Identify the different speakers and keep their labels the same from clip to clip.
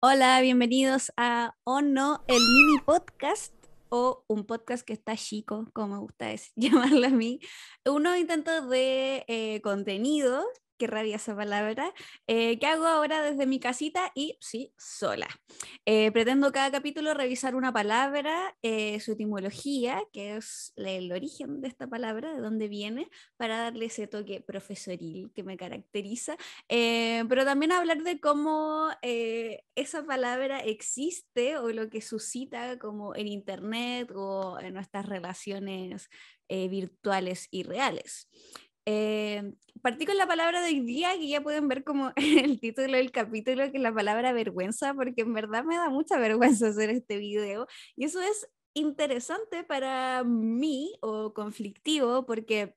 Speaker 1: Hola, bienvenidos a O No, el mini podcast o un podcast que está chico, como me gusta llamarlo a mí. Unos intentos intento de eh, contenido qué rabia esa palabra, eh, que hago ahora desde mi casita y sí, sola. Eh, pretendo cada capítulo revisar una palabra, eh, su etimología, que es el origen de esta palabra, de dónde viene, para darle ese toque profesoril que me caracteriza, eh, pero también hablar de cómo esa palabra existe o lo que suscita como en Internet o en nuestras relaciones virtuales y reales. Eh, partí con la palabra de día, que ya pueden ver como el título del capítulo, que la palabra vergüenza, porque en verdad me da mucha vergüenza hacer este video. Y eso es interesante para mí o conflictivo, porque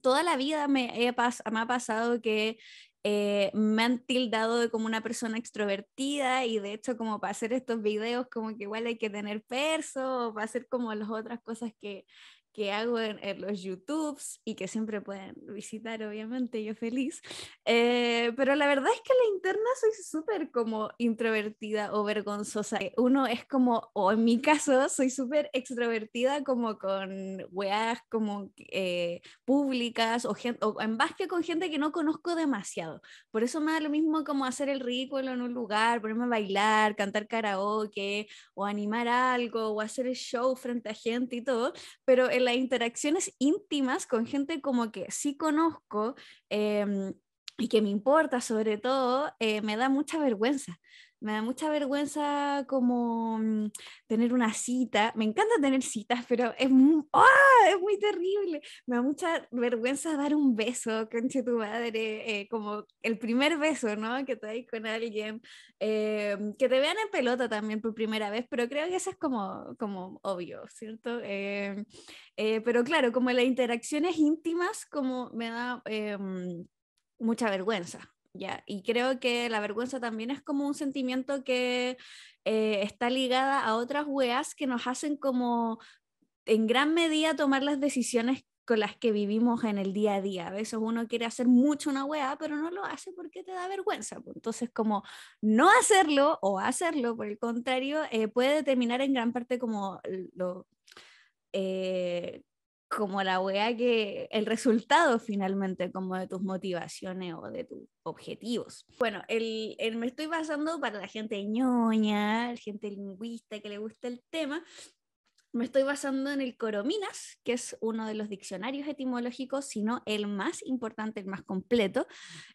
Speaker 1: toda la vida me, ha pasado que eh, me han tildado de como una persona extrovertida y de hecho como para hacer estos videos como que igual hay que tener perso o para hacer como las otras cosas que, que hago en, los YouTubes y que siempre pueden visitar, obviamente, yo feliz. Eh, pero la verdad es que la interna soy súper como introvertida o vergonzosa. Eh, uno es como, o en mi caso, soy súper extrovertida como con weas como eh, públicas o, en base con gente que no conozco demasiado. Por eso me da lo mismo como hacer el ridículo en un lugar, ponerme a bailar, cantar karaoke o animar algo o hacer el show frente a gente y todo. Pero las interacciones íntimas con gente como que sí conozco em, y que me importa sobre todo, eh, me da mucha vergüenza me da mucha vergüenza como mm, tener una cita. Me encanta tener citas, pero es muy, ¡ah! es muy terrible. Me da mucha vergüenza dar un beso, conche tu madre, eh, como el primer beso, ¿no? Que te dais con alguien. Eh, que te vean en pelota también por primera vez, pero creo que eso es como, como obvio, ¿cierto? Eh, pero claro, como las interacciones íntimas, como me da mucha vergüenza. Ya, y creo que la vergüenza también es como un sentimiento que eh, está ligada a otras weas que nos hacen como en gran medida tomar las decisiones con las que vivimos en el día a día. A veces uno quiere hacer mucho una wea, pero no lo hace porque te da vergüenza. Pues. Entonces, como no hacerlo o hacerlo, por el contrario, eh, puede determinar en gran parte como lo, eh, como la wea que el resultado finalmente como de tus motivaciones o de tus objetivos. Bueno, el, me estoy basando para la gente ñoña, gente lingüista que le gusta el tema, me estoy basando en el Corominas, que es uno de los diccionarios etimológicos, sino el más importante, el más completo.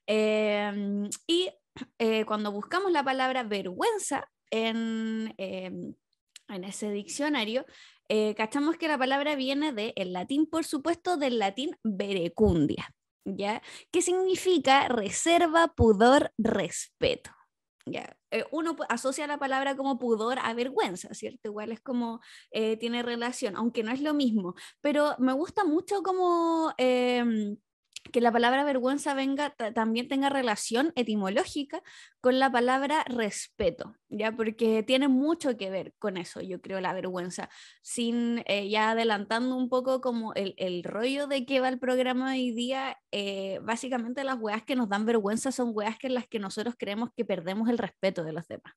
Speaker 1: Em, y eh, cuando buscamos la palabra vergüenza en... Em, en ese diccionario, eh, cachamos que la palabra viene del el latín, por supuesto, del latín verecundia, ¿ya? Que significa reserva, pudor, respeto. ¿ya? Eh, uno asocia la palabra como pudor a vergüenza, ¿cierto? Igual es como eh, tiene relación, aunque no es lo mismo, pero me gusta mucho como em, que la palabra vergüenza venga, también tenga relación etimológica con la palabra respeto, ¿ya? Porque tiene mucho que ver con eso, yo creo, la vergüenza. Sin, eh, ya adelantando un poco como el, rollo de que va el programa hoy día, eh, básicamente las weas que nos dan vergüenza son weas que en las que nosotros creemos que perdemos el respeto de los demás.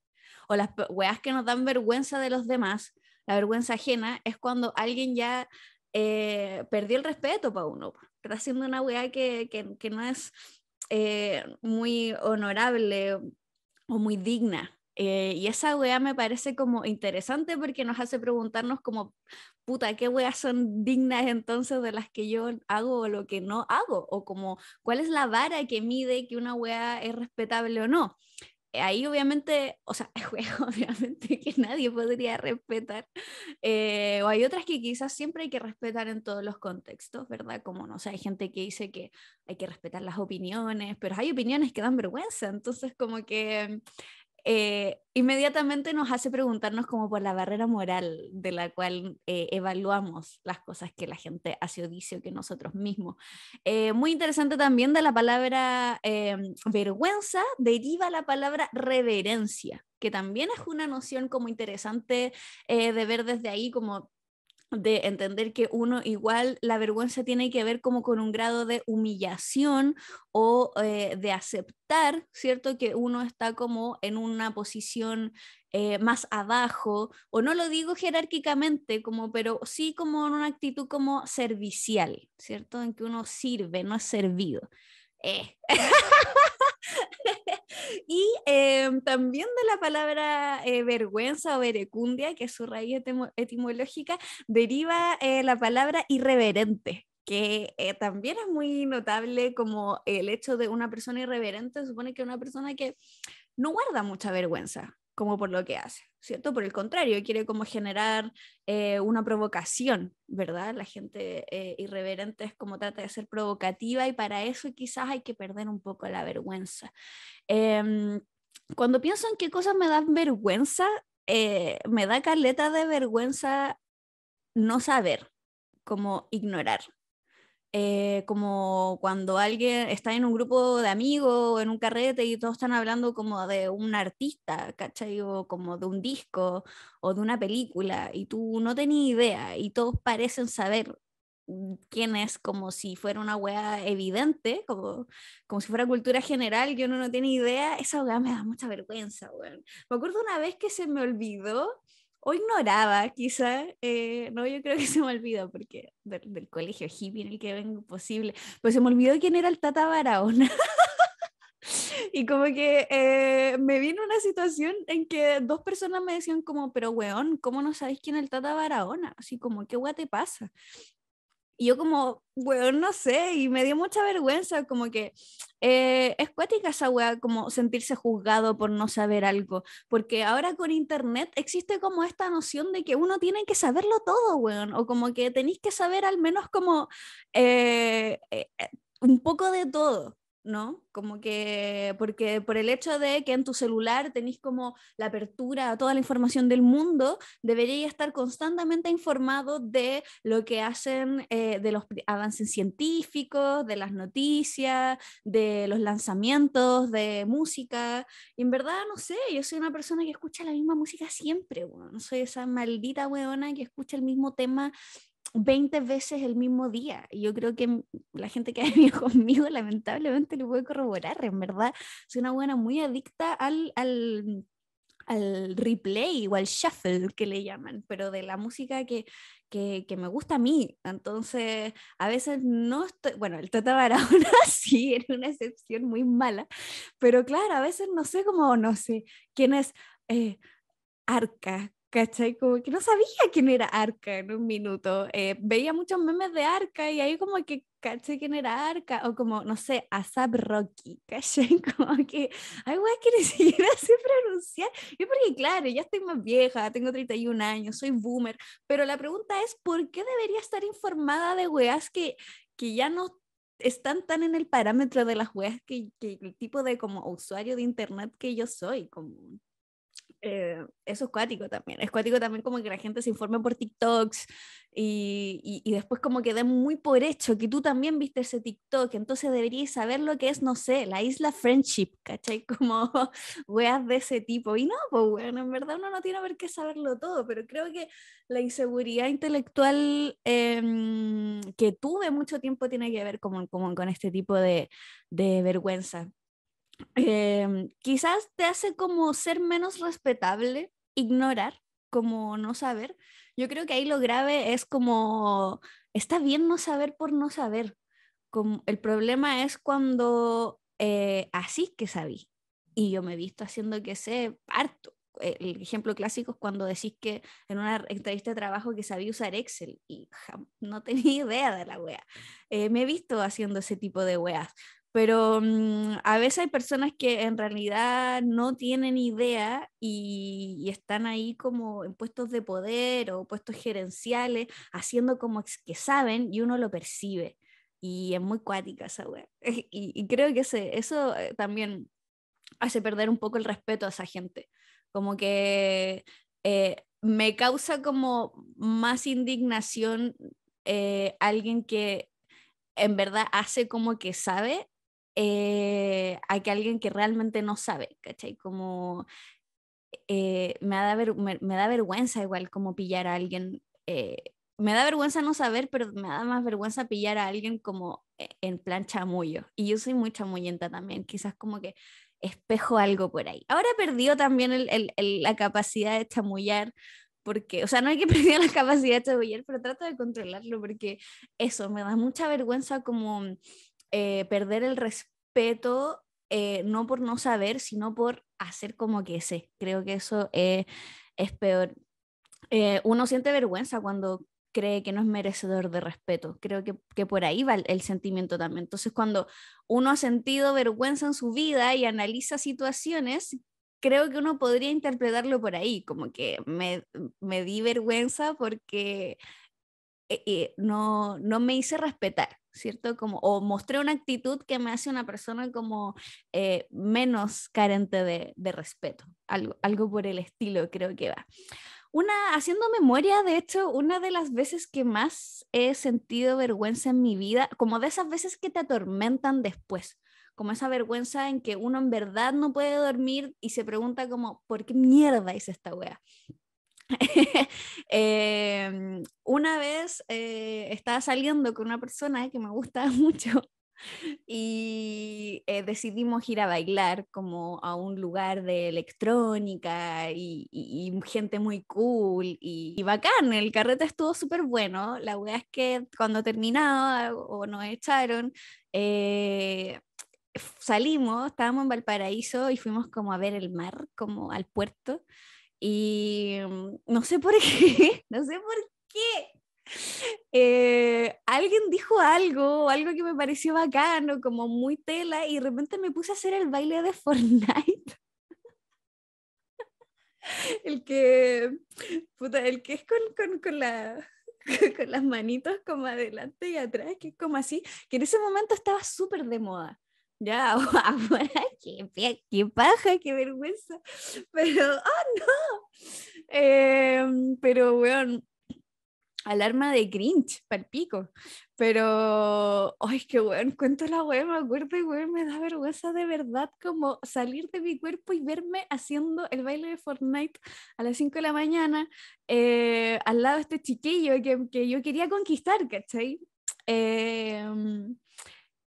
Speaker 1: O las weas que nos dan vergüenza de los demás, la vergüenza ajena, es cuando alguien ya eh, perdió el respeto para uno está haciendo una weá que, que, que no es eh, muy honorable o muy digna. Eh, y esa weá me parece como interesante porque nos hace preguntarnos como, puta, ¿qué weas son dignas entonces de las que yo hago o lo que no hago? O como, ¿cuál es la vara que mide que una wea es respetable o no? ahí obviamente, o sea, juego obviamente que nadie podría respetar, eh, o hay otras que quizás siempre hay que respetar en todos los contextos, ¿verdad? Como, no o sé, sea, hay gente que dice que hay que respetar las opiniones, pero hay opiniones que dan vergüenza, entonces como que eh, inmediatamente nos hace preguntarnos como por la barrera moral de la cual eh, evaluamos las cosas que la gente hace o dice que nosotros mismos. Eh, muy interesante también de la palabra vergüenza deriva la palabra reverencia, que también es una noción como interesante de ver desde ahí como de entender que uno igual la vergüenza tiene que ver como con un grado de humillación o eh, de aceptar, ¿cierto? Que uno está como en una posición eh, más abajo, o no lo digo jerárquicamente, como, pero sí como en una actitud como servicial, ¿cierto? En que uno sirve, no es servido. Eh. Y em, también de la palabra eh, vergüenza o verecundia, que es su raíz etimológica, deriva eh, la palabra irreverente que eh, también es muy notable como el hecho de una persona irreverente, supone que una persona que no guarda mucha vergüenza, como por lo que hace, ¿cierto? Por el contrario, quiere como generar eh, una provocación, ¿verdad? La gente eh, irreverente es como trata de ser provocativa y para eso quizás hay que perder un poco la vergüenza. Em, cuando pienso en qué cosas me dan vergüenza, eh, me da caleta de vergüenza no saber, como ignorar. Eh, como cuando alguien está en un grupo de amigos, o en un carrete y todos están hablando como de un artista, ¿cachai? O como de un disco o de una película y tú no tenías idea y todos parecen saber quién es como si fuera una wea evidente, como, como si fuera cultura general y uno no tiene idea, esa wea me da mucha vergüenza, Me acuerdo una vez que se me olvidó o ignoraba quizá, eh, no, yo creo que se me olvidó porque del colegio hippie en el que vengo posible, pues se me olvidó quién era el Tata Barahona. y como que eh, me vino una situación en que dos personas me decían como, pero weón, ¿cómo no sabes quién es el Tata Barahona? Así como, ¿qué weá te pasa? Y yo como, weón, no sé, y me dio mucha vergüenza, como que eh, es cuática esa weá, como sentirse juzgado por no saber algo, porque ahora con internet existe como esta noción de que uno tiene que saberlo todo, weón, o como que tenéis que saber al menos como eh, eh, un poco de todo. ¿no? Como que, porque por el hecho de que en tu celular tenéis como la apertura a toda la información del mundo, debería estar constantemente informado de lo que hacen, eh, de los avances científicos, de las noticias, de los lanzamientos, de música. Y en verdad, no sé, yo soy una persona que escucha la misma música siempre, bueno. soy esa maldita weona que escucha el mismo tema 20 veces el mismo día. yo creo que mm, la gente que ha venido conmigo lamentablemente lo puede corroborar, en verdad. Soy una buena muy adicta al, al, replay o al shuffle que le llaman, pero de la música que, me gusta a mí. Entonces, a veces no estoy, bueno, el Tata Barahona sí era una excepción muy mala, pero claro, a veces no sé cómo, no sé quién es... Eh, Arca, ¿cachai? Como que no sabía quién era Arca en un minuto. Eh, veía muchos memes de Arca y ahí como que caché quién era Arca o como, no sé, Asap Rocky, ¿Cachai? como que, ay, weas que ni siquiera sé pronunciar. Y porque, claro, ya estoy más vieja, tengo 31 años, soy boomer, pero la pregunta es, ¿por qué debería estar informada de weas que, que ya no están tan en el parámetro de las weas que, que el tipo de como usuario de internet que yo soy, como eh, eso es cuático también. Es cuático también como que la gente se informe por TikToks y, y, después como que den muy por hecho que tú también viste ese TikTok, entonces deberías saber lo que es, no sé, la isla Friendship, ¿cachai? Como weas de ese tipo. Y no, pues bueno, en verdad uno no tiene que qué saberlo todo, pero creo que la inseguridad intelectual em, que tuve mucho tiempo tiene que ver como, con este tipo de, de vergüenza Em, quizás te hace como ser menos respetable, ignorar, como no saber. Yo creo que ahí lo grave es como, está bien no saber por no saber. Como, el problema es cuando eh, así que sabí. Y yo me he visto haciendo que sé parto eh, El ejemplo clásico es cuando decís que en una entrevista de trabajo que sabía usar Excel y no tenía idea de la wea. Eh, me he visto haciendo ese tipo de weas pero mm, a veces hay personas que en realidad no tienen idea y, están ahí como en puestos de poder o puestos gerenciales, haciendo como que saben y uno lo percibe. Y es muy cuática esa web. Y, creo que eso eh, también hace perder un poco el respeto a esa gente. Como que eh, me causa como más indignación eh, alguien que en verdad hace como que sabe eh, a que alguien que realmente no sabe, ¿cachai? Como eh, me, da me, da vergüenza igual como pillar a alguien, eh, me da vergüenza no saber, pero me da más vergüenza pillar a alguien como e, en plan chamullo. Y yo soy muy chamuyenta también, quizás como que espejo algo por ahí. Ahora perdió también la capacidad de chamullar, porque, o sea, no hay que perder la capacidad de chamullar, pero trato de controlarlo porque eso me da mucha vergüenza como eh, perder el respeto, eh, no por no saber, sino por hacer como que sé. Creo que eso eh, es peor. uno siente vergüenza cuando cree que no es merecedor de respeto. Creo que, por ahí va el, sentimiento también. Entonces, cuando uno ha sentido vergüenza en su vida y analiza situaciones, creo que uno podría interpretarlo por ahí, como que me di vergüenza porque eh, eh, no, me hice respetar, ¿cierto? Como, o mostré una actitud que me hace una persona como eh, menos carente de, respeto, algo, por el estilo creo que va. Una, haciendo memoria, de hecho, una de las veces que más he sentido vergüenza en mi vida, como de esas veces que te atormentan después, como esa vergüenza en que uno en verdad no puede dormir y se pregunta como, ¿por qué mierda hice esta wea? Em, una vez eh, estaba saliendo con una persona que me gustaba mucho y eh, decidimos ir a bailar como a un lugar de electrónica y, gente muy cool y, bacán, el carrete estuvo súper bueno, la verdad es que cuando terminaba o nos echaron, eh, salimos, estábamos en Valparaíso y fuimos como a ver el mar, como al puerto y mm, no sé por qué, no sé por qué. Eh, alguien dijo algo, algo que me pareció bacano, como muy tela, y de repente me puse a hacer el baile de Fortnite. el que, puta, el que es con, la, con las manitos como adelante y atrás, que es como así, que en ese momento estaba súper de moda ya, qué, paja, qué vergüenza. Pero, oh no. Em, pero, weón, alarma de cringe, palpico. Pero, ay, qué weón, cuento la weón, me acuerdo me da vergüenza de verdad como salir de mi cuerpo y verme haciendo el baile de Fortnite a las 5 de la mañana eh, al lado de este chiquillo que, que yo quería conquistar, ¿cachai? Eh,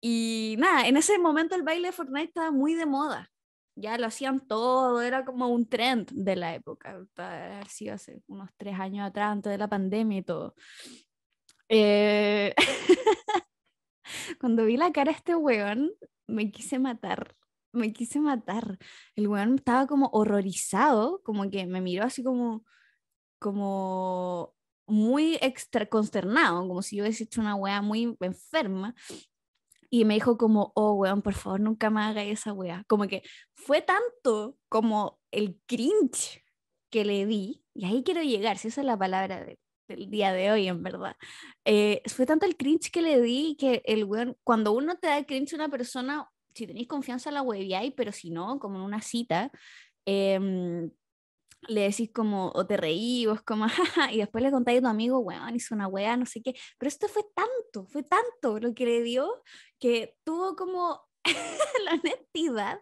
Speaker 1: y nada, en ese momento el baile de Fortnite estaba muy de moda. Ya lo hacían todo, era como un trend de la época. sido hace unos tres años atrás, antes de la pandemia y todo. Eh, cuando vi la cara de este weón, me quise matar. Me quise matar. El weón estaba como horrorizado, como que me miró así como, como muy extra consternado, como si yo hubiese hecho una wea muy enferma. Y me dijo como, oh, weón, por favor, nunca más haga esa weá. Como que fue tanto como el cringe que le di, y ahí quiero llegar, si esa es la palabra del día de hoy, en verdad. Eh, fue tanto el cringe que le di que el weón, cuando uno te da el cringe a una persona, si tenéis confianza la hay, pero si no, como en una cita, eh, le decís como, o te reí, vos como, y después le contáis a tu amigo, weón, hizo una weá, no sé qué, pero esto fue tanto, fue tanto lo que le dio, que tuvo como la honestidad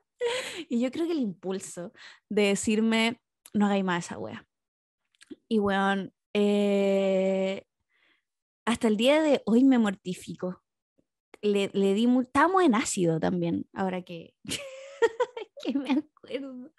Speaker 1: y yo creo que el impulso de decirme, no hagáis más esa wea. Y weón, eh, hasta el día de hoy me mortifico. Le, le di, estamos en ácido también, ahora que, me acuerdo.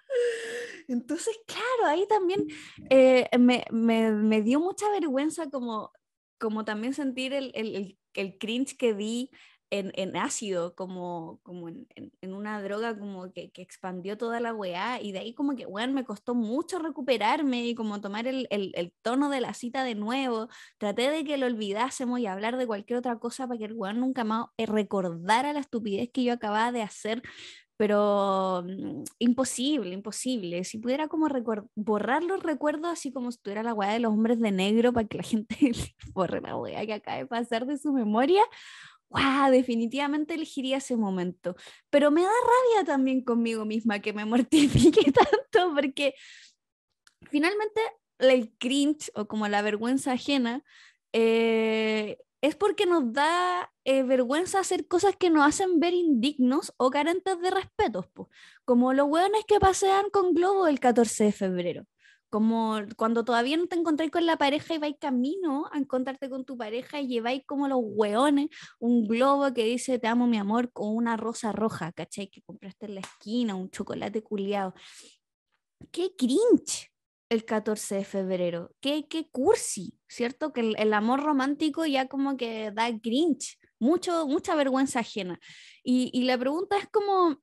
Speaker 1: Entonces, claro, ahí también eh, me, me, me, dio mucha vergüenza como, como también sentir el, el, el cringe que di en, en, ácido, como, como en, en una droga como que, que, expandió toda la weá, y de ahí como que, weón, me costó mucho recuperarme y como tomar el, el, el, tono de la cita de nuevo, traté de que lo olvidásemos y hablar de cualquier otra cosa para que el weón nunca más eh, recordara la estupidez que yo acababa de hacer, pero mm, imposible, imposible. Si pudiera como borrar los recuerdos así como si la weá de los hombres de negro para que la gente borre la weá que acaba de pasar de su memoria, wow, definitivamente elegiría ese momento. Pero me da rabia también conmigo misma que me mortifique tanto porque finalmente el cringe o como la vergüenza ajena eh, es porque nos da eh, vergüenza hacer cosas que nos hacen ver indignos o carentes de respeto, como los hueones que pasean con globo el 14 de febrero, como cuando todavía no te encontráis con la pareja y vais camino a encontrarte con tu pareja y lleváis como los hueones un globo que dice te amo mi amor con una rosa roja, ¿cachai? Que compraste en la esquina, un chocolate culiado. ¡Qué cringe! el 14 de febrero. Qué, cursi, ¿cierto? Que el, amor romántico ya como que da grinch, mucho, mucha vergüenza ajena. Y, y la pregunta es como,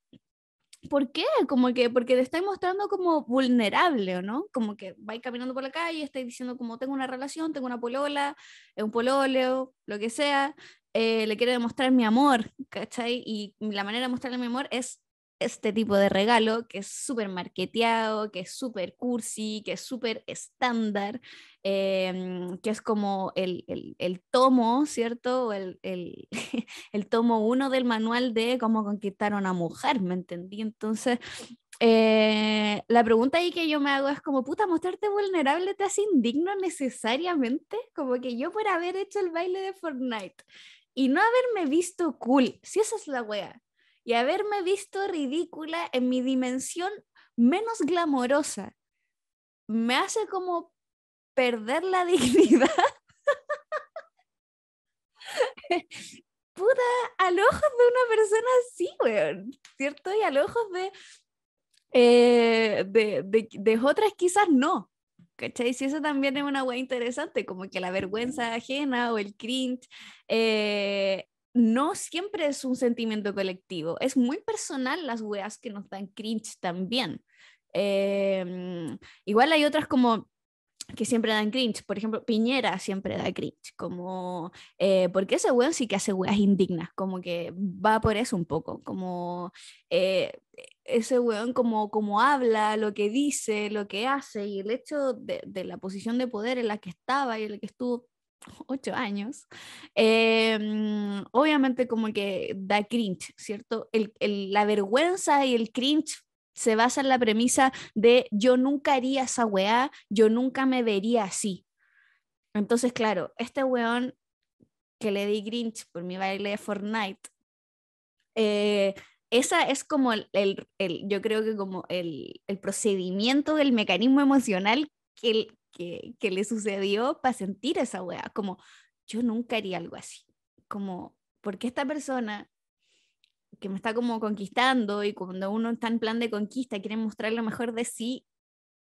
Speaker 1: ¿por qué? Como que porque te estáis mostrando como vulnerable, ¿no? Como que vais caminando por la calle, estáis diciendo como tengo una relación, tengo una polola, un pololeo, lo que sea, eh, le quiero demostrar mi amor, ¿cachai? Y la manera de mostrarle mi amor es este tipo de regalo que es súper marketeado, que es súper cursi, que es súper estándar, em, que es como el, el, el tomo, ¿cierto? el, el, el, tomo uno del manual de cómo conquistar a una mujer, ¿me entendí? Entonces, eh, la pregunta ahí que yo me hago es como, puta, mostrarte vulnerable te hace indigno necesariamente, como que yo por haber hecho el baile de Fortnite y no haberme visto cool, si esa es la wea y haberme visto ridícula en mi dimensión menos glamorosa me hace como perder la dignidad. Puta, al ojos de una persona así, weón, ¿cierto? Y al ojos de, eh, de, de, de, otras quizás no. ¿Cachai? Si eso también es una wea interesante, como que la vergüenza ajena o el cringe eh, no siempre es un sentimiento colectivo, es muy personal las weas que nos dan cringe también. Em, igual hay otras como que siempre dan cringe, por ejemplo, Piñera siempre da cringe, como, eh, porque ese weón sí que hace weas indignas, como que va por eso un poco, como eh, ese weón como, como habla, lo que dice, lo que hace, y el hecho de la posición de poder en la que estaba y en la que estuvo ocho años, em, obviamente como que da cringe, ¿cierto? la vergüenza y el cringe se basa en la premisa de yo nunca haría esa weá, yo nunca me vería así. Entonces, claro, este weón que le di cringe por mi baile de Fortnite, eh, esa es como el, yo creo que como el, el procedimiento del mecanismo emocional que, que, le sucedió para sentir esa wea. Como, yo nunca haría algo así. Como, porque esta persona que me está como conquistando y cuando uno está en plan de conquista, quiere mostrar lo mejor de sí,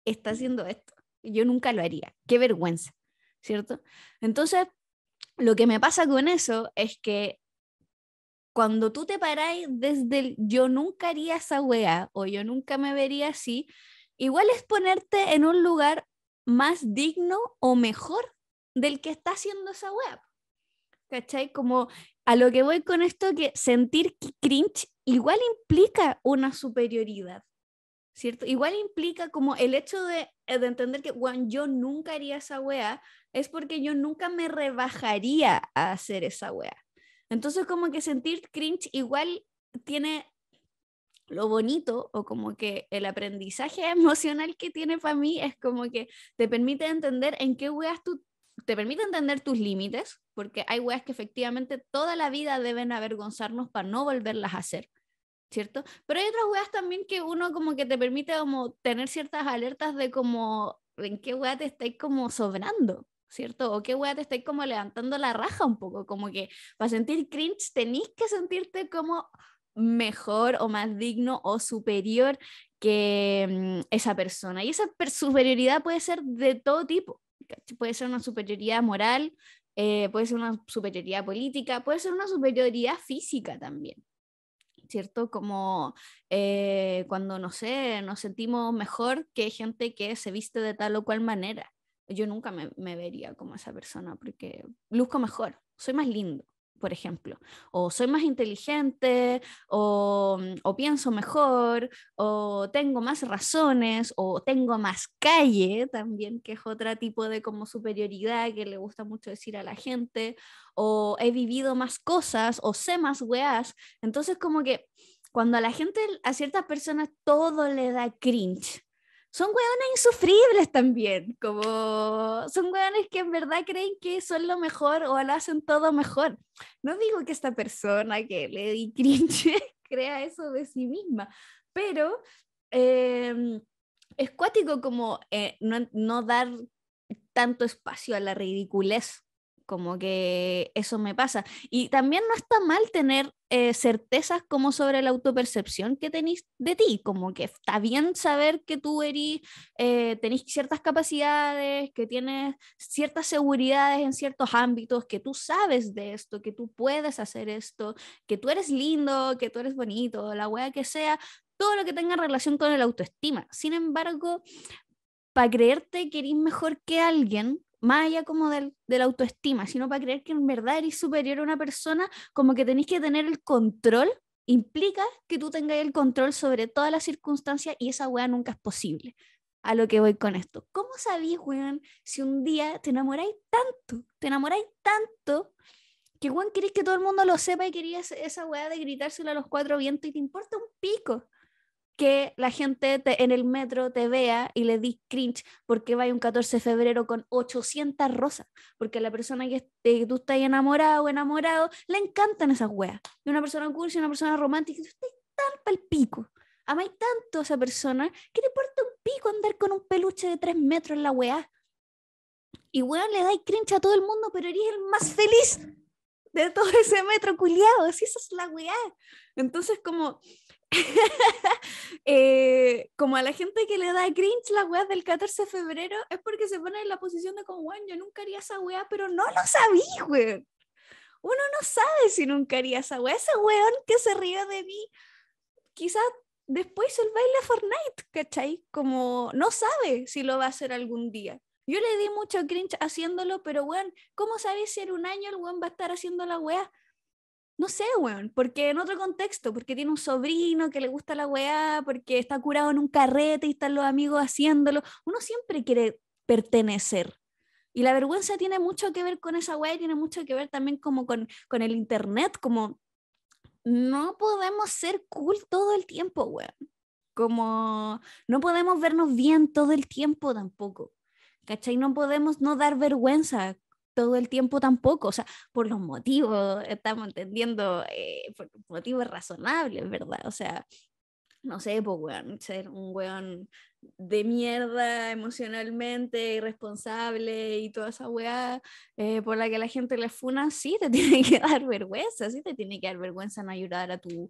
Speaker 1: está haciendo esto. Yo nunca lo haría. Qué vergüenza, ¿cierto? Entonces, lo que me pasa con eso es que cuando tú te paráis desde el yo nunca haría esa weá o yo nunca me vería así, igual es ponerte en un lugar más digno o mejor del que está haciendo esa web. ¿Cachai? Como a lo que voy con esto, que sentir cringe igual implica una superioridad, ¿cierto? Igual implica como el hecho de, eh, de entender que, bueno, yo nunca haría esa wea, es porque yo nunca me rebajaría a hacer esa wea. Entonces, como que sentir cringe igual tiene lo bonito o como que el aprendizaje emocional que tiene para mí es como que te permite entender en qué weas tú, te permite entender tus límites, porque hay weas que efectivamente toda la vida deben avergonzarnos para no volverlas a hacer. ¿Cierto? Pero hay otras weas también que uno como que te permite como tener ciertas alertas de como en qué wea te estáis como sobrando, ¿cierto? O qué weá te estáis como levantando la raja un poco, como que para sentir cringe tenéis que sentirte como mejor o más digno o superior que mm, esa persona. Y esa superioridad puede ser de todo tipo. Puede ser una superioridad moral, eh, puede ser una superioridad política, puede ser una superioridad física también. ¿Cierto? Como eh, cuando, no sé, nos sentimos mejor que gente que se viste de tal o cual manera. Yo nunca me, me vería como esa persona porque luzco mejor, soy más lindo por ejemplo, o soy más inteligente, mm, o, pienso mejor, o tengo más razones, o tengo más calle también, que es otro tipo de como superioridad que le gusta mucho decir a la gente, o he vivido más cosas, o sé más weas. Entonces como que cuando a la gente, a ciertas personas todo le da cringe, son hueones insufribles también, como son hueones que en verdad creen que son lo mejor o lo hacen todo mejor. No digo que esta persona que le di cringe crea eso de sí misma, pero em, es cuático como eh, no, no, dar tanto espacio a la ridiculez como que eso me pasa. Y también no está mal tener eh, certezas como sobre la autopercepción que tenéis de ti, como que está bien saber que tú eres, eh, tenéis ciertas capacidades, que tienes ciertas seguridades en ciertos ámbitos, que tú sabes de esto, que tú puedes hacer esto, que tú eres lindo, que tú eres bonito, la wea que sea, todo lo que tenga relación con el autoestima. Sin embargo, para creerte que eres mejor que alguien, más allá como del, de la autoestima, sino para creer que en verdad eres superior a una persona, como que tenéis que tener el control, implica que tú tengas el control sobre todas las circunstancias y esa weá nunca es posible. A lo que voy con esto. ¿Cómo sabís, weón, si un día te enamoráis tanto, te enamoráis tanto, que weón querés que todo el mundo lo sepa y querías esa weá de gritárselo a los cuatro vientos y te importa un pico? que la gente en el metro te vea y le di cringe porque va un 14 de febrero con 800 rosas, porque la persona que, esté tú estás enamorado o enamorado le encantan esas weas. Y una persona cursi, una persona romántica, tú estás tan pal pico. Amáis tanto esa persona que te importa un pico andar con un peluche de 3 metros en la wea. Y weón, le da cringe a todo el mundo, pero eres el más feliz de todo ese metro culiado. Así es la weá. Entonces, como Eh, como a la gente que le da cringe las weas del 14 de febrero, es porque se pone en la posición de como, Juan, yo nunca haría esa wea, pero no lo sabí, weón. Uno no sabe si nunca haría esa wea. Ese weón que se ríe de mí, quizás después el baile Fortnite, ¿cachai? Como no sabe si lo va a hacer algún día. Yo le di mucho cringe haciéndolo, pero weón, ¿cómo sabes si en un año el weón va a estar haciendo la wea? No sé, weón, porque en otro contexto, porque tiene un sobrino que le gusta la weá, porque está curado en un carrete y están los amigos haciéndolo. Uno siempre quiere pertenecer. Y la vergüenza tiene mucho que ver con esa weá tiene mucho que ver también como con, con el internet, como no podemos ser cool todo el tiempo, weón. Como no podemos vernos bien todo el tiempo tampoco. ¿Cachai? No podemos no dar vergüenza todo el tiempo tampoco, o sea, por los motivos, estamos entendiendo, eh, por motivos razonables, ¿verdad? O sea, no sé, pues, weón, ser un weón de mierda emocionalmente, irresponsable y toda esa weá eh, por la que la gente le funa, sí te tiene que dar vergüenza, sí te tiene que dar vergüenza no ayudar a tu,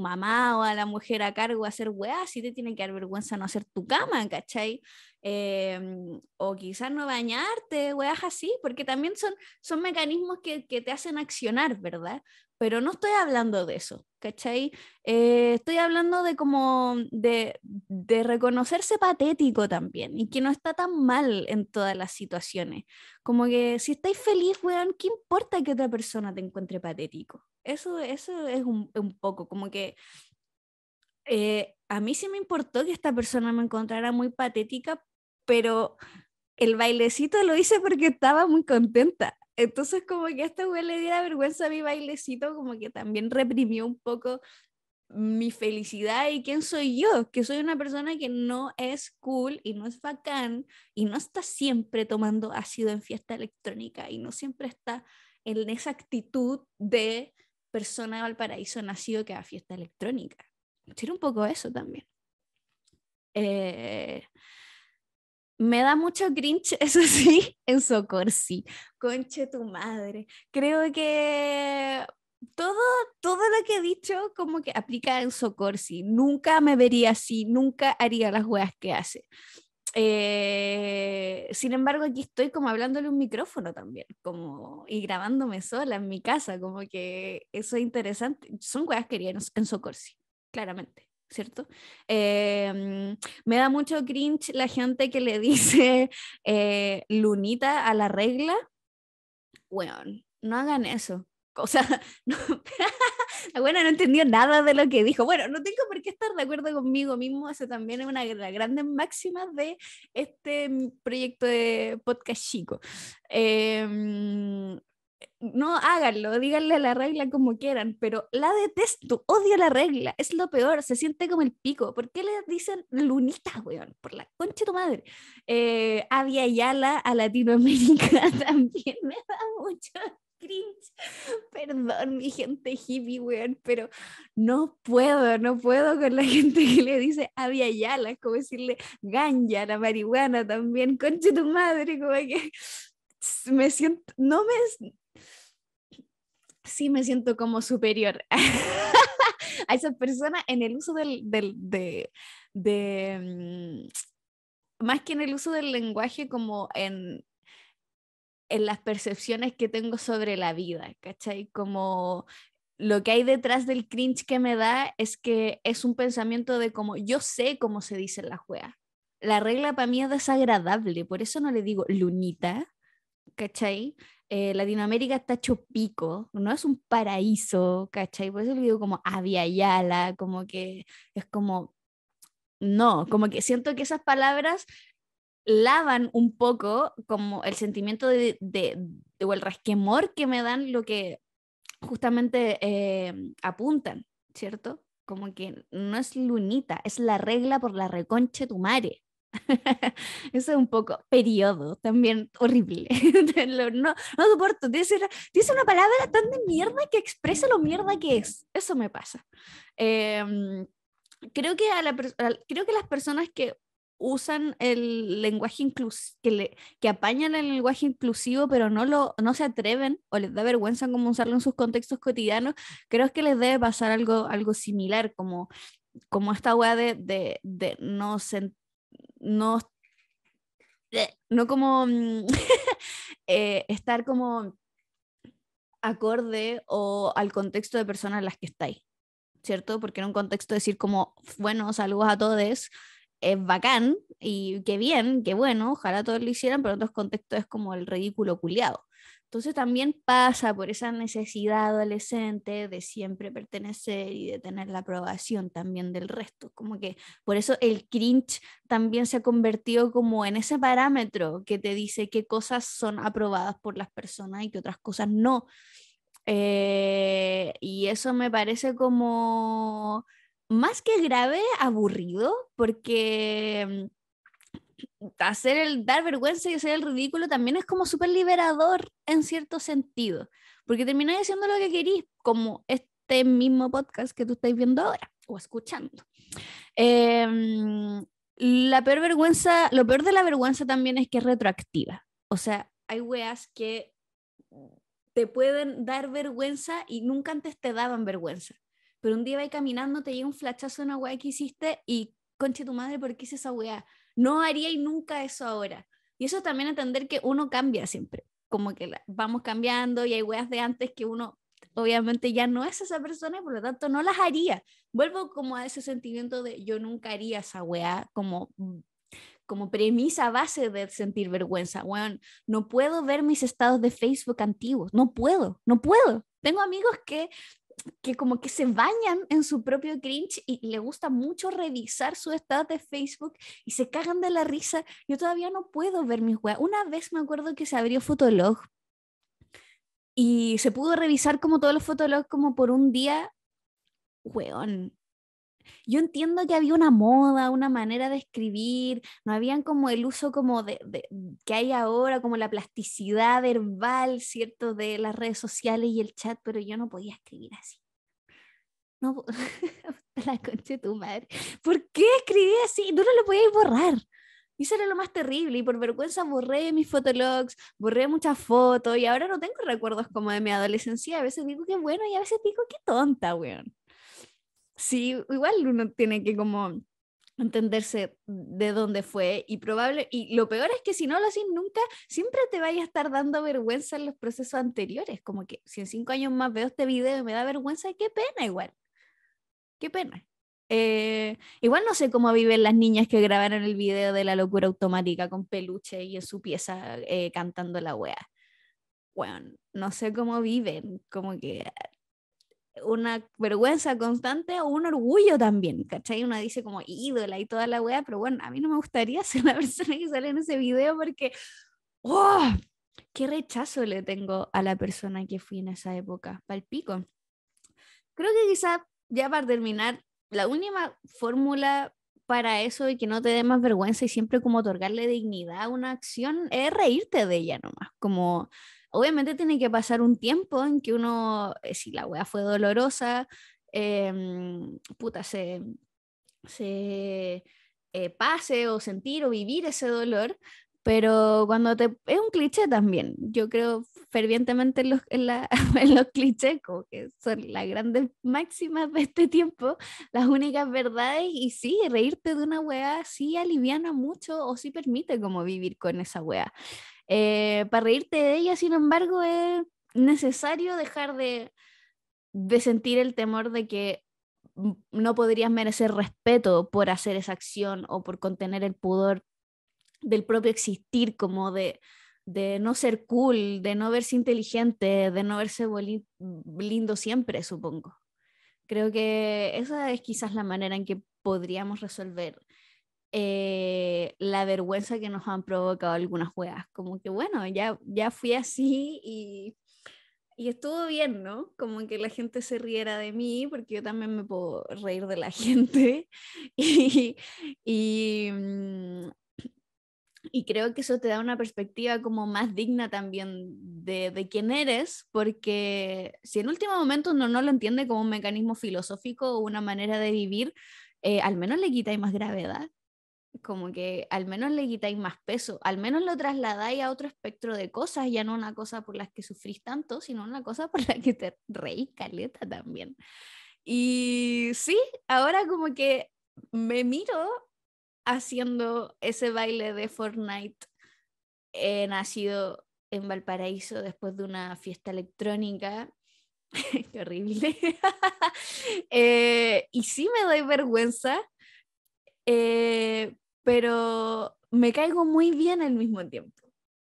Speaker 1: mamá o a la mujer a cargo a hacer weá, sí te tiene que dar vergüenza no hacer tu cama, ¿cachai? Em, o quizás no bañarte, weas así, porque también son, son mecanismos que, que te hacen accionar, ¿verdad? pero no estoy hablando de eso, ¿cachai? Eh, estoy hablando de como de, reconocerse patético también y que no está tan mal en todas las situaciones. Como que si estáis feliz, weón, ¿qué importa que otra persona te encuentre patético? Eso, eso es un, poco como que... Eh, a mí sí me importó que esta persona me encontrara muy patética, pero el bailecito lo hice porque estaba muy contenta. Entonces, como que este huele le diera vergüenza a mi bailecito, como que también reprimió un poco mi felicidad y quién soy yo, que soy una persona que no es cool y no es bacán y no está siempre tomando ácido en fiesta electrónica y no siempre está en esa actitud de persona de Valparaíso nacido que va a fiesta electrónica. Era un poco eso también. Eh, me da mucho cringe, eso sí, en Socorsi. Conche tu madre. Creo que todo, todo lo que he dicho como que aplica en Socorsi. Nunca me vería así, nunca haría las weas que hace. Eh, sin embargo, aquí estoy como hablándole un micrófono también, como y grabándome sola en mi casa, como que eso es interesante. Son weas que haría en, en Socorsi, claramente. ¿cierto? Em, me da mucho cringe la gente que le dice eh, lunita a la regla. Bueno, no hagan eso. O sea, no, bueno, no entendió nada de lo que dijo. Bueno, no tengo por qué estar de acuerdo conmigo mismo. Eso también es una de las grandes máximas de este mm, proyecto de podcast chico. Em, no háganlo, díganle la regla como quieran, pero la detesto, odio la regla, es lo peor, se siente como el pico. ¿Por qué le dicen lunita, weón? Por la concha de tu madre. Eh, Avia Yala a Latinoamérica también me da mucho cringe. Perdón, mi gente hippie, weón, pero no puedo, no puedo con la gente que le dice Avia Yala, es como decirle ganja, la marihuana también, concha de tu madre, como que me siento, no me, sí me siento como superior a esas personas en el uso del, del de, de, mm, más que en el uso del lenguaje, como en, en las percepciones que tengo sobre la vida, ¿cachai? Como lo que hay detrás del cringe que me da es que es un pensamiento de como yo sé cómo se dice la juega. La regla para mí es desagradable, por eso no le digo lunita, ¿cachai? Eh, Latinoamérica está chopico, no es un paraíso, ¿cachai? Por eso le digo como Aviala, como que es como, no, como que siento que esas palabras lavan un poco como el sentimiento de, o el resquemor que me dan lo que justamente eh, apuntan, ¿cierto? Como que no es lunita, es la regla por la reconche tu mare. Eso es un poco periodo, también horrible. no, no soporto. Dice una, una palabra tan de mierda que expresa lo mierda que es. Eso me pasa. Em, creo, que a la, creo que las personas que usan el lenguaje inclusivo, que, le, que apañan el lenguaje inclusivo, pero no, lo, no se atreven o les da vergüenza como usarlo en sus contextos cotidianos, creo que les debe pasar algo, algo similar, como, como esta weá de, de, de no sentir no, no como mm, eh, estar como acorde o al contexto de personas en las que estáis, ¿cierto? Porque en un contexto decir como, bueno, saludos a todos, es bacán y qué bien, qué bueno, ojalá todos lo hicieran, pero en otros contextos es como el ridículo culiado. Entonces también pasa por esa necesidad adolescente de siempre pertenecer y de tener la aprobación también del resto. Como que por eso el cringe también se ha convertido como en ese parámetro que te dice qué cosas son aprobadas por las personas y qué otras cosas no. Eh, y eso me parece como más que grave, aburrido, porque mm, hacer el dar vergüenza y hacer el ridículo también es como súper liberador en cierto sentido, porque termináis haciendo lo que querís, como este mismo podcast que tú estáis viendo ahora o escuchando. Em, la peor vergüenza, lo peor de la vergüenza también es que es retroactiva. O sea, hay weas que te pueden dar vergüenza y nunca antes te daban vergüenza pero un día vais caminando, te llega un flachazo de una weá que hiciste y conche tu madre, ¿por qué hice esa weá? No haría y nunca eso ahora. Y eso también entender que uno cambia siempre, como que vamos cambiando y hay weas de antes que uno obviamente ya no es esa persona y por lo tanto no las haría. Vuelvo como a ese sentimiento de yo nunca haría esa weá como como premisa base de sentir vergüenza. Bueno, no puedo ver mis estados de Facebook antiguos, no puedo, no puedo. Tengo amigos que que como que se bañan en su propio cringe y le gusta mucho revisar su estado de Facebook y se cagan de la risa. Yo todavía no puedo ver mis weas. Una vez me acuerdo que se abrió Fotolog y se pudo revisar como todos los Fotolog como por un día. Weón, yo entiendo que había una moda, una manera de escribir, no habían como el uso como de, que hay ahora, como la plasticidad verbal, ¿cierto? De las redes sociales y el chat, pero yo no podía escribir así. No, la concha de tu madre. ¿Por qué escribí así? Tú no lo podía borrar. Y eso era lo más terrible. Y por vergüenza borré mis fotologs, borré muchas fotos y ahora no tengo recuerdos como de mi adolescencia. A veces digo que bueno y a veces digo que tonta, weón. Sí, igual uno tiene que como entenderse de dónde fue y probable y lo peor es que si no lo haces nunca siempre te vayas a estar dando vergüenza en los procesos anteriores como que si en cinco años más veo este video y me da vergüenza qué pena igual qué pena eh, igual no sé cómo viven las niñas que grabaron el video de la locura automática con peluche y en su pieza eh, cantando la wea bueno no sé cómo viven como que una vergüenza constante o un orgullo también, ¿cachai? Uno dice como ídola y toda la weá, pero bueno, a mí no me gustaría ser la persona que sale en ese video porque, ¡oh! ¡Qué rechazo le tengo a la persona que fui en esa época! Palpico. Creo que quizá, ya para terminar, la única fórmula para eso y que no te dé más vergüenza y siempre como otorgarle dignidad a una acción es reírte de ella nomás, como Obviamente tiene que pasar un tiempo en que uno, eh, si la wea fue dolorosa, em, puta, se, eh, pase o sentir o vivir ese dolor, pero cuando te... Es un cliché también, yo creo fervientemente en los, los clichés, como que son las grandes máximas de este tiempo, las únicas verdades, y sí, reírte de una wea sí aliviana mucho o sí permite como vivir con esa wea eh, para reírte de ella, sin embargo, es necesario dejar de, sentir el temor de que no podrías merecer respeto por hacer esa acción o por contener el pudor del propio existir, como de, de no ser cool, de no verse inteligente, de no verse lindo siempre, supongo. Creo que esa es quizás la manera en que podríamos resolver eh, la vergüenza que nos han provocado algunas juegas. Como que bueno, ya, ya fui así y, estuvo bien, ¿no? Como que la gente se riera de mí, porque yo también me puedo reír de la gente. Mm, y, creo que eso te da una perspectiva como más digna también de, quién eres, porque si en último momento uno no lo entiende como un mecanismo filosófico o una manera de vivir, eh, al menos le quitáis más gravedad como que al menos le quitáis más peso, al menos lo trasladáis a otro espectro de cosas, ya no una cosa por las que sufrís tanto, sino una cosa por la que te reís caleta también. Y sí, ahora como que me miro haciendo ese baile de Fortnite nacido en Valparaíso después de una fiesta electrónica. Qué horrible. Eh, y sí me doy vergüenza, eh, pero me caigo muy bien al mismo tiempo.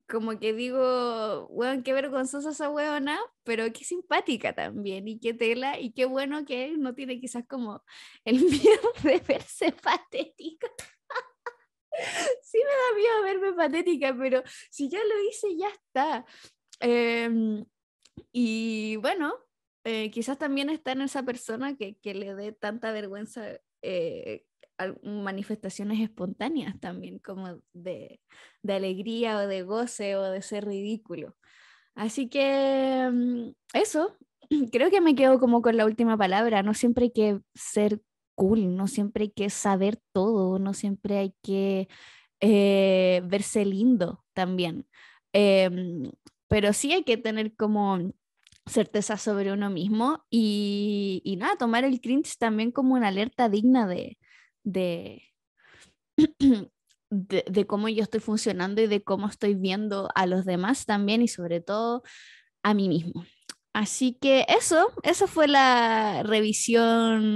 Speaker 1: Como que digo, weón, qué vergonzosa esa weona, pero qué simpática también, y qué tela, y qué bueno que él no tiene quizás como el miedo de verse patética. sí me da miedo verme patética, pero si ya lo hice, ya está. Em, y bueno, eh, quizás también está en esa persona que, que le dé tanta vergüenza eh, manifestaciones espontáneas también, como de, alegría o de goce o de ser ridículo. Así que mm, eso, creo que me quedo como con la última palabra, no siempre hay que ser cool, no siempre hay que saber todo, no siempre hay que eh, verse lindo también, em, pero sí hay que tener como certeza sobre uno mismo y, y nada, tomar el cringe también como una alerta digna de, de, de, cómo yo estoy funcionando y de cómo estoy viendo a los demás también y sobre todo a mí mismo. Así que eso, esa fue la revisión